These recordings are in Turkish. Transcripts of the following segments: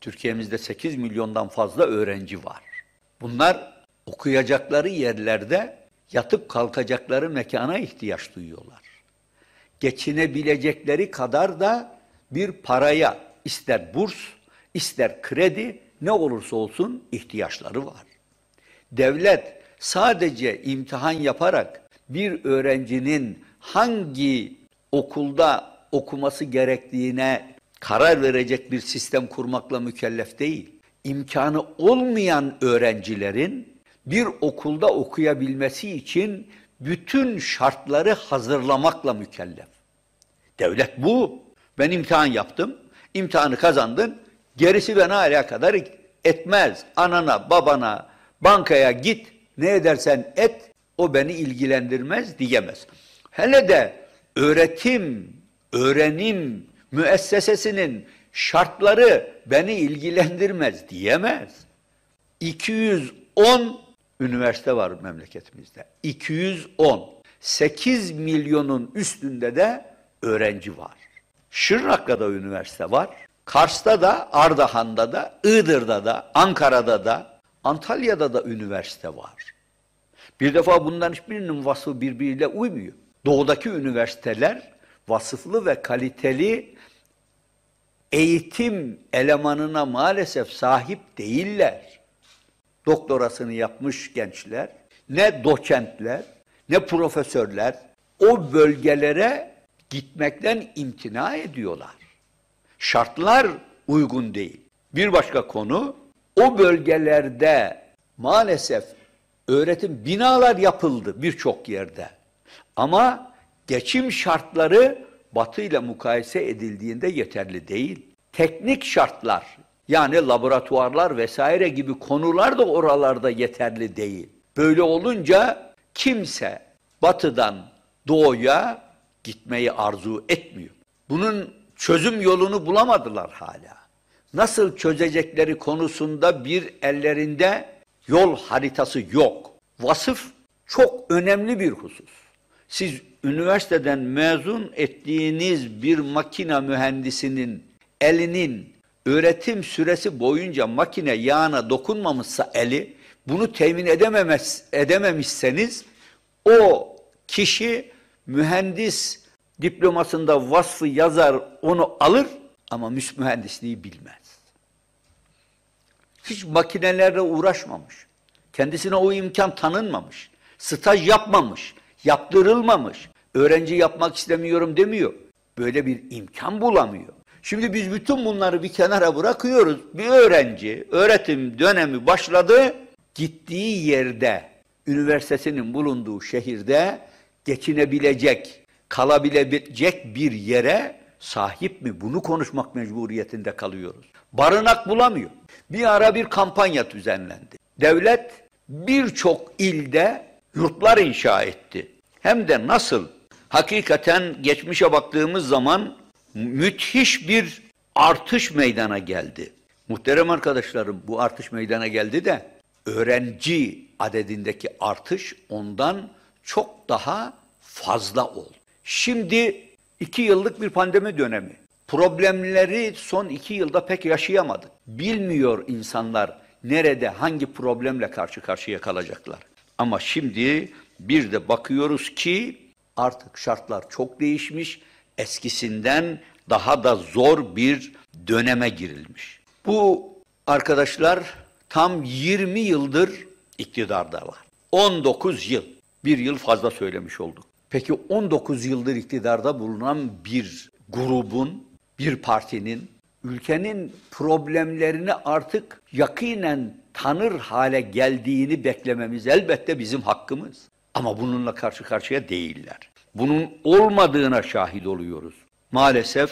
Türkiye'mizde 8 milyondan fazla öğrenci var. Bunlar okuyacakları yerlerde yatıp kalkacakları mekana ihtiyaç duyuyorlar. Geçinebilecekleri kadar da bir paraya ister burs, ister kredi ne olursa olsun ihtiyaçları var. Devlet sadece imtihan yaparak bir öğrencinin hangi okulda okuması gerektiğine karar verecek bir sistem kurmakla mükellef değil. İmkanı olmayan öğrencilerin bir okulda okuyabilmesi için bütün şartları hazırlamakla mükellef. Devlet bu. Ben imtihan yaptım, imtihanı kazandın, gerisi beni alakadar etmez. Anana, babana, bankaya git, ne edersen et, o beni ilgilendirmez diyemez. Hele de öğretim, öğrenim müessesesinin şartları beni ilgilendirmez diyemez. 210 üniversite var memleketimizde. 210. 8 milyonun üstünde de öğrenci var. Şırnak'ta da üniversite var. Kars'ta da, Ardahan'da da, Iğdır'da da, Ankara'da da, Antalya'da da üniversite var. Bir defa bunların hiçbirinin vasfı birbiriyle uymuyor. Doğudaki üniversiteler vasıflı ve kaliteli eğitim elemanına maalesef sahip değiller. Doktorasını yapmış gençler, ne doçentler, ne profesörler o bölgelere gitmekten imtina ediyorlar. Şartlar uygun değil. Bir başka konu o bölgelerde maalesef öğretim binalar yapıldı birçok yerde. Ama geçim şartları Batı ile mukayese edildiğinde yeterli değil. Teknik şartlar yani laboratuvarlar vesaire gibi konular da oralarda yeterli değil. Böyle olunca kimse batıdan doğuya gitmeyi arzu etmiyor. Bunun çözüm yolunu bulamadılar hala. Nasıl çözecekleri konusunda bir ellerinde yol haritası yok. Vasıf çok önemli bir husus siz üniversiteden mezun ettiğiniz bir makine mühendisinin elinin öğretim süresi boyunca makine yağına dokunmamışsa eli bunu temin edememez, edememişseniz o kişi mühendis diplomasında vasfı yazar onu alır ama mühendisliği bilmez. Hiç makinelerle uğraşmamış. Kendisine o imkan tanınmamış. Staj yapmamış. Yaptırılmamış. Öğrenci yapmak istemiyorum demiyor. Böyle bir imkan bulamıyor. Şimdi biz bütün bunları bir kenara bırakıyoruz. Bir öğrenci öğretim dönemi başladı. Gittiği yerde, üniversitesinin bulunduğu şehirde geçinebilecek, kalabilecek bir yere sahip mi? Bunu konuşmak mecburiyetinde kalıyoruz. Barınak bulamıyor. Bir ara bir kampanya düzenlendi. Devlet birçok ilde yurtlar inşa etti. Hem de nasıl? Hakikaten geçmişe baktığımız zaman müthiş bir artış meydana geldi. Muhterem arkadaşlarım bu artış meydana geldi de öğrenci adedindeki artış ondan çok daha fazla oldu. Şimdi iki yıllık bir pandemi dönemi. Problemleri son iki yılda pek yaşayamadık. Bilmiyor insanlar nerede hangi problemle karşı karşıya kalacaklar. Ama şimdi bir de bakıyoruz ki artık şartlar çok değişmiş, eskisinden daha da zor bir döneme girilmiş. Bu arkadaşlar tam 20 yıldır iktidardalar. 19 yıl, bir yıl fazla söylemiş olduk. Peki 19 yıldır iktidarda bulunan bir grubun, bir partinin ülkenin problemlerini artık yakinen tanır hale geldiğini beklememiz elbette bizim hakkımız. Ama bununla karşı karşıya değiller. Bunun olmadığına şahit oluyoruz. Maalesef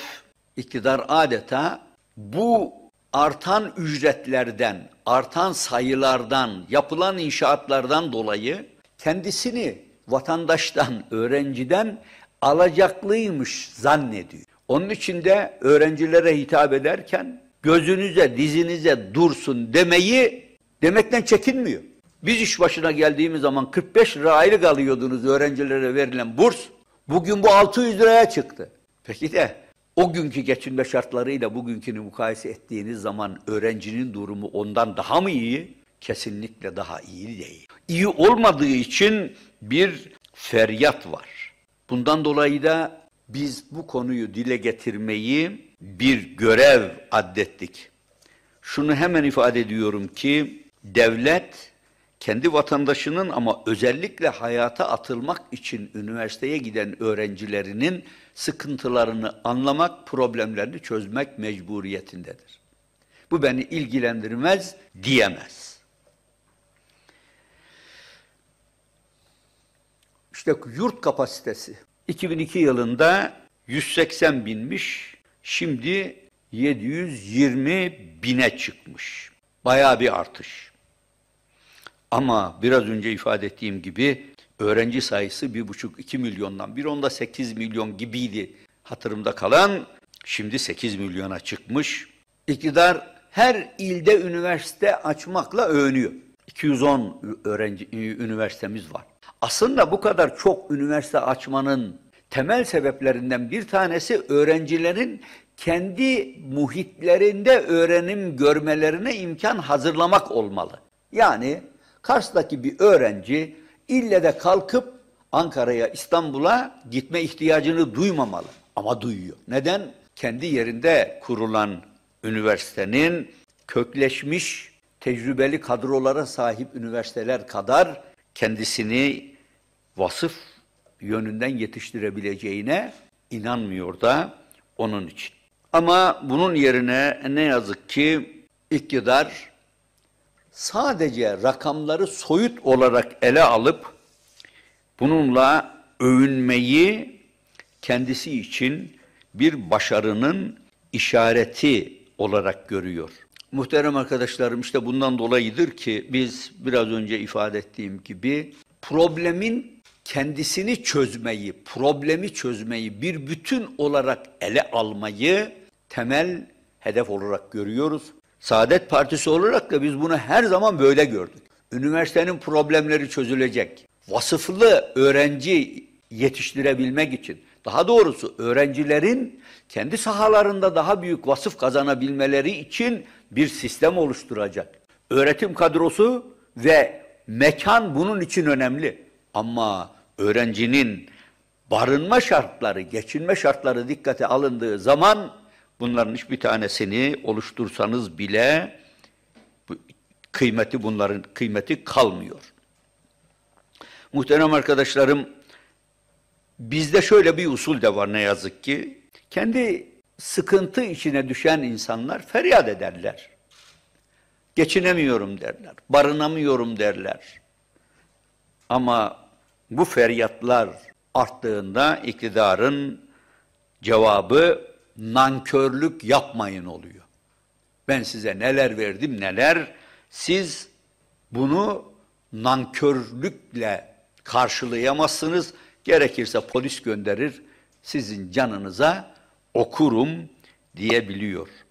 iktidar adeta bu artan ücretlerden, artan sayılardan, yapılan inşaatlardan dolayı kendisini vatandaştan, öğrenciden alacaklıymış zannediyor. Onun için de öğrencilere hitap ederken gözünüze dizinize dursun demeyi demekten çekinmiyor. Biz iş başına geldiğimiz zaman 45 lira aylık alıyordunuz öğrencilere verilen burs. Bugün bu 600 liraya çıktı. Peki de o günkü geçinme şartlarıyla bugünkünü mukayese ettiğiniz zaman öğrencinin durumu ondan daha mı iyi? Kesinlikle daha iyi değil. İyi olmadığı için bir feryat var. Bundan dolayı da biz bu konuyu dile getirmeyi bir görev addettik. Şunu hemen ifade ediyorum ki devlet kendi vatandaşının ama özellikle hayata atılmak için üniversiteye giden öğrencilerinin sıkıntılarını anlamak, problemlerini çözmek mecburiyetindedir. Bu beni ilgilendirmez diyemez. İşte yurt kapasitesi 2002 yılında 180 binmiş, şimdi 720 bine çıkmış. Bayağı bir artış. Ama biraz önce ifade ettiğim gibi öğrenci sayısı 1,5-2 milyondan bir onda 8 milyon gibiydi hatırımda kalan. Şimdi 8 milyona çıkmış. İktidar her ilde üniversite açmakla övünüyor. 210 öğrenci üniversitemiz var. Aslında bu kadar çok üniversite açmanın temel sebeplerinden bir tanesi öğrencilerin kendi muhitlerinde öğrenim görmelerine imkan hazırlamak olmalı. Yani Kars'taki bir öğrenci ille de kalkıp Ankara'ya, İstanbul'a gitme ihtiyacını duymamalı. Ama duyuyor. Neden? Kendi yerinde kurulan üniversitenin kökleşmiş tecrübeli kadrolara sahip üniversiteler kadar kendisini vasıf yönünden yetiştirebileceğine inanmıyor da onun için. Ama bunun yerine ne yazık ki iktidar sadece rakamları soyut olarak ele alıp bununla övünmeyi kendisi için bir başarının işareti olarak görüyor. Muhterem arkadaşlarım işte bundan dolayıdır ki biz biraz önce ifade ettiğim gibi problemin kendisini çözmeyi, problemi çözmeyi bir bütün olarak ele almayı temel hedef olarak görüyoruz. Saadet Partisi olarak da biz bunu her zaman böyle gördük. Üniversitenin problemleri çözülecek. Vasıflı öğrenci yetiştirebilmek için, daha doğrusu öğrencilerin kendi sahalarında daha büyük vasıf kazanabilmeleri için bir sistem oluşturacak. Öğretim kadrosu ve mekan bunun için önemli. Ama öğrencinin barınma şartları, geçinme şartları dikkate alındığı zaman bunların hiçbir tanesini oluştursanız bile kıymeti bunların kıymeti kalmıyor. Muhterem arkadaşlarım bizde şöyle bir usul de var ne yazık ki kendi sıkıntı içine düşen insanlar feryat ederler. Geçinemiyorum derler, barınamıyorum derler. Ama bu feryatlar arttığında iktidarın cevabı nankörlük yapmayın oluyor. Ben size neler verdim neler, siz bunu nankörlükle karşılayamazsınız. Gerekirse polis gönderir, sizin canınıza okurum diyebiliyor.''